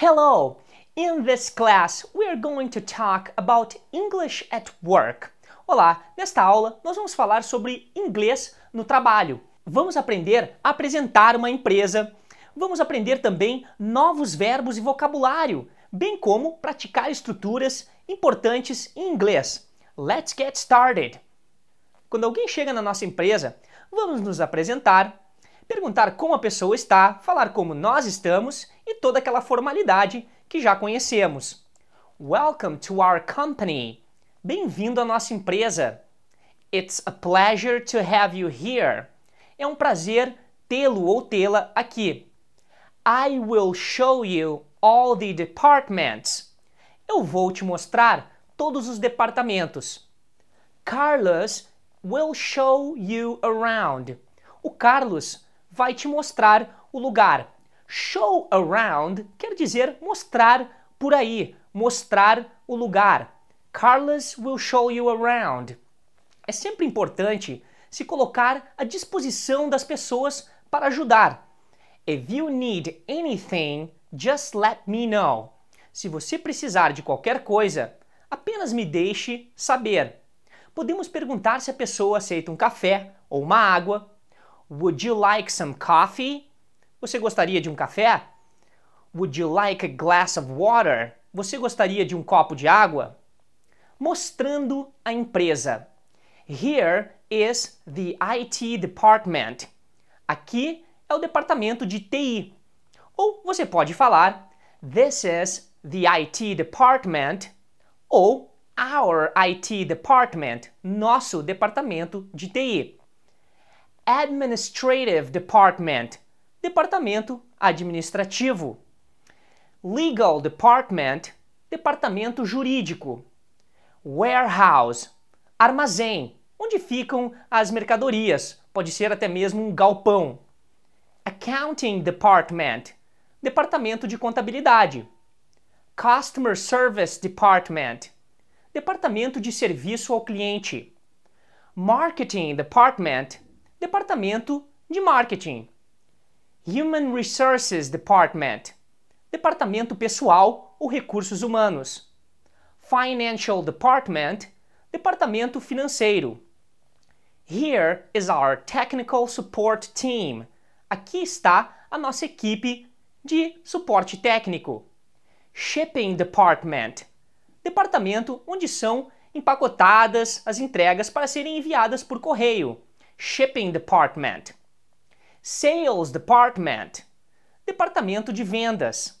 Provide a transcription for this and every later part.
Hello! In this class, we are going to talk about English at work. Olá! Nesta aula, nós vamos falar sobre inglês no trabalho. Vamos aprender a apresentar uma empresa. Vamos aprender também novos verbos e vocabulário, bem como praticar estruturas importantes em inglês. Let's get started! Quando alguém chega na nossa empresa, vamos nos apresentar, perguntar como a pessoa está, falar como nós estamos e toda aquela formalidade que já conhecemos. Welcome to our company. Bem-vindo à nossa empresa. It's a pleasure to have you here. É um prazer tê-lo ou tê-la aqui. I will show you all the departments. Eu vou te mostrar todos os departamentos. Carlos will show you around. O Carlos vai te mostrar o lugar. Show around quer dizer mostrar por aí, mostrar o lugar. Carlos will show you around. É sempre importante se colocar à disposição das pessoas para ajudar. If you need anything, just let me know. Se você precisar de qualquer coisa, apenas me deixe saber. Podemos perguntar se a pessoa aceita um café ou uma água Would you like some coffee? Você gostaria de um café? Would you like a glass of water? Você gostaria de um copo de água? Mostrando a empresa. Here is the IT department. Aqui é o departamento de TI. Ou você pode falar This is the IT department ou Our IT department, nosso departamento de TI. Administrative Department, departamento administrativo. Legal Department, departamento jurídico. Warehouse, armazém, onde ficam as mercadorias, pode ser até mesmo um galpão. Accounting Department, departamento de contabilidade. Customer Service Department, departamento de serviço ao cliente. Marketing Department, Departamento de Marketing. Human Resources Department. Departamento Pessoal ou Recursos Humanos. Financial Department. Departamento Financeiro. Here is our technical support team. Aqui está a nossa equipe de suporte técnico. Shipping Department. Departamento onde são empacotadas as entregas para serem enviadas por correio. Shipping Department. Sales Department. Departamento de vendas.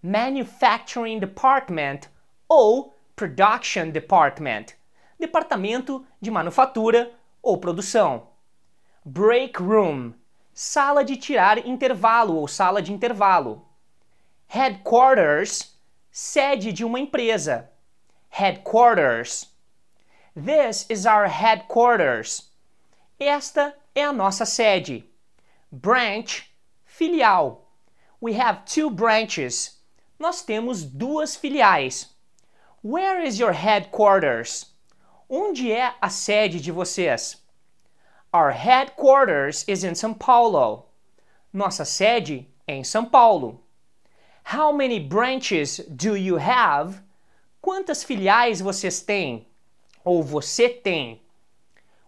Manufacturing Department ou Production Department. Departamento de manufatura ou produção. Break Room. Sala de tirar intervalo ou sala de intervalo. Headquarters. Sede de uma empresa. Headquarters. This is our headquarters. Esta é a nossa sede. Branch, filial. We have two branches. Nós temos duas filiais. Where is your headquarters? Onde é a sede de vocês? Our headquarters is in São Paulo. Nossa sede é em São Paulo. How many branches do you have? Quantas filiais vocês têm? Ou você tem?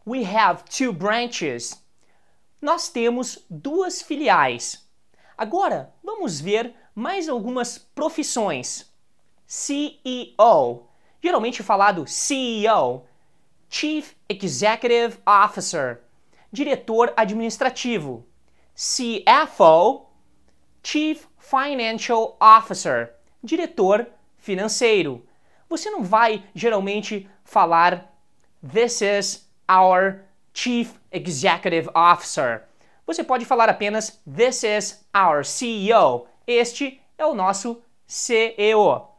We have two branches. Nós temos duas filiais. Agora, vamos ver mais algumas profissões. CEO, geralmente falado CEO, Chief Executive Officer, diretor administrativo. CFO, Chief Financial Officer, diretor financeiro. Você não vai geralmente falar this is our Chief Executive Officer. Você pode falar apenas This is our CEO. Este é o nosso CEO.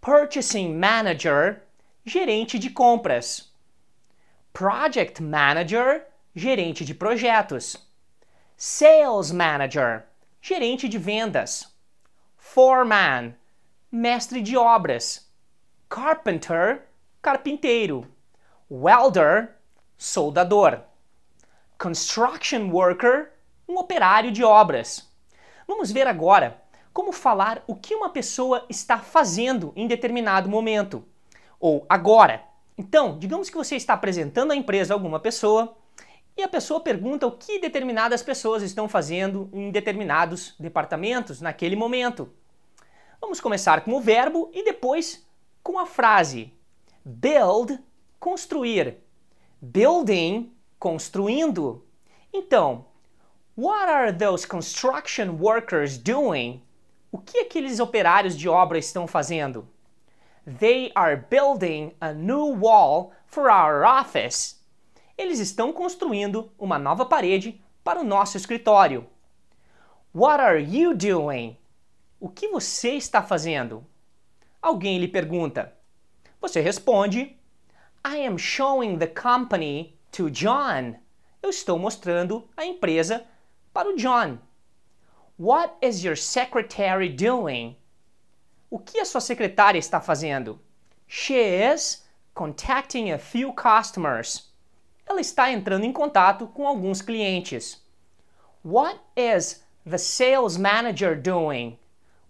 Purchasing Manager, gerente de compras. Project Manager, gerente de projetos. Sales Manager, gerente de vendas. Foreman, mestre de obras. Carpenter, carpinteiro. Welder, soldador. Construction worker, um operário de obras. Vamos ver agora como falar o que uma pessoa está fazendo em determinado momento ou agora. Então, digamos que você está apresentando a empresa a alguma pessoa e a pessoa pergunta o que determinadas pessoas estão fazendo em determinados departamentos naquele momento. Vamos começar com o verbo e depois com a frase. Build construir. Building, construindo. Então, what are those construction workers doing? O que aqueles operários de obra estão fazendo? They are building a new wall for our office. Eles estão construindo uma nova parede para o nosso escritório. What are you doing? O que você está fazendo? Alguém lhe pergunta. Você responde I am showing the company to John. Eu estou mostrando a empresa para o John. What is your secretary doing? O que a sua secretária está fazendo? She is contacting a few customers. Ela está entrando em contato com alguns clientes. What is the sales manager doing?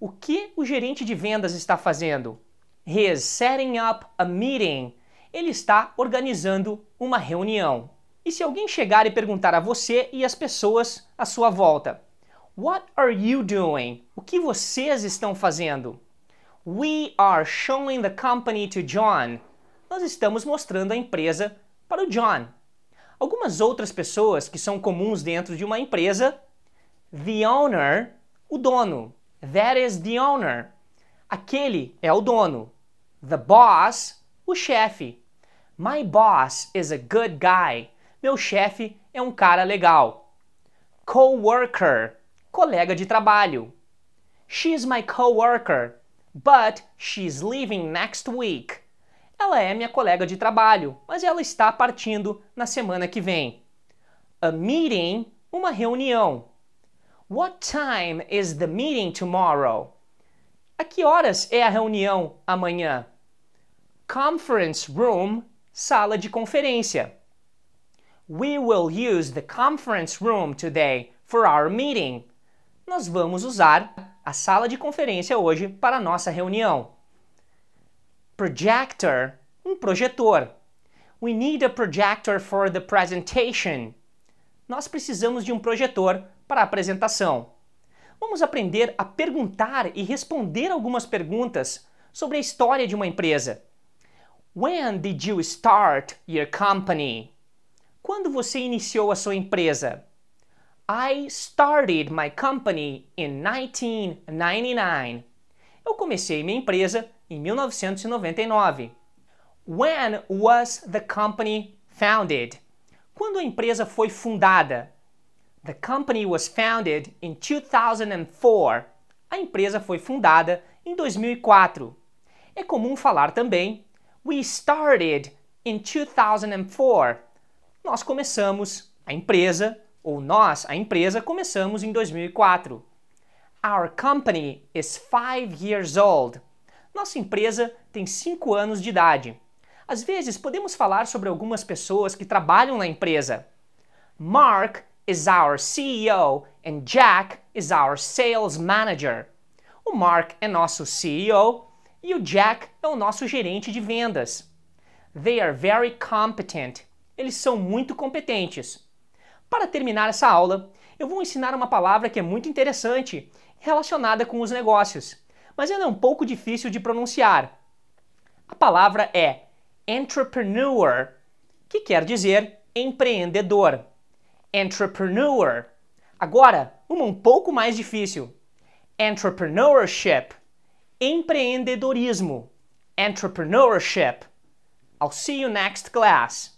O que o gerente de vendas está fazendo? He is setting up a meeting ele está organizando uma reunião. E se alguém chegar e perguntar a você e as pessoas à sua volta, What are you doing? O que vocês estão fazendo? We are showing the company to John. Nós estamos mostrando a empresa para o John. Algumas outras pessoas que são comuns dentro de uma empresa, the owner, o dono. That is the owner. Aquele é o dono. The boss, o chefe. My boss is a good guy. Meu chefe é um cara legal. Coworker. Colega de trabalho. She's my coworker, but she's leaving next week. Ela é minha colega de trabalho, mas ela está partindo na semana que vem. A meeting, uma reunião. What time is the meeting tomorrow? A que horas é a reunião amanhã? Conference room, sala de conferência. We will use the conference room today for our meeting. Nós vamos usar a sala de conferência hoje para nossa reunião. Projector, um projetor. We need a projector for the presentation. Nós precisamos de um projetor para a apresentação. Vamos aprender a perguntar e responder algumas perguntas sobre a história de uma empresa. When did you start your company? Quando você iniciou a sua empresa? I started my company in 1999. Eu comecei minha empresa em 1999. When was the company founded? Quando a empresa foi fundada? The company was founded in 2004. A empresa foi fundada em 2004. É comum falar também We started in 2004. Nós começamos a empresa, ou nós, a empresa, começamos em 2004. Our company is five years old. Nossa empresa tem cinco anos de idade. Às vezes podemos falar sobre algumas pessoas que trabalham na empresa. Mark is our CEO and Jack is our sales manager. O Mark é nosso CEO e o Jack é o nosso gerente de vendas. They are very competent. Eles são muito competentes. Para terminar essa aula, eu vou ensinar uma palavra que é muito interessante relacionada com os negócios, mas ela é um pouco difícil de pronunciar. A palavra é entrepreneur, que quer dizer empreendedor. Entrepreneur. Agora, uma um pouco mais difícil. Entrepreneurship empreendedorismo, entrepreneurship. I'll see you next class.